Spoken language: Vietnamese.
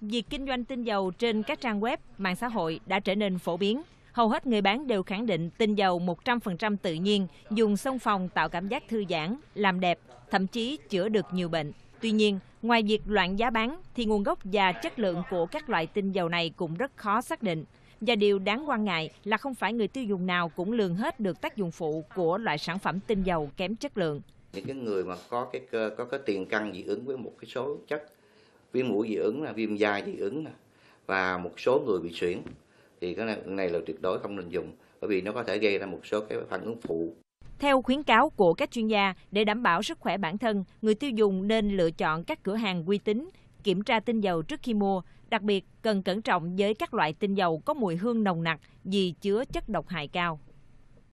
việc kinh doanh tinh dầu trên các trang web, mạng xã hội đã trở nên phổ biến. Hầu hết người bán đều khẳng định tinh dầu 100% tự nhiên, dùng xông phòng tạo cảm giác thư giãn, làm đẹp, thậm chí chữa được nhiều bệnh. Tuy nhiên, ngoài việc loạn giá bán thì nguồn gốc và chất lượng của các loại tinh dầu này cũng rất khó xác định. Và điều đáng quan ngại là không phải người tiêu dùng nào cũng lường hết được tác dụng phụ của loại sản phẩm tinh dầu kém chất lượng. Những cái người mà có cái cơ, có cái tiền căn dị ứng với một cái số chất viêm mũi dị ứng là viêm da dị ứng và một số người bị suyễn thì cái này, này là tuyệt đối không nên dùng bởi vì nó có thể gây ra một số cái phản ứng phụ theo khuyến cáo của các chuyên gia, để đảm bảo sức khỏe bản thân, người tiêu dùng nên lựa chọn các cửa hàng uy tín, kiểm tra tinh dầu trước khi mua, đặc biệt cần cẩn trọng với các loại tinh dầu có mùi hương nồng nặc vì chứa chất độc hại cao.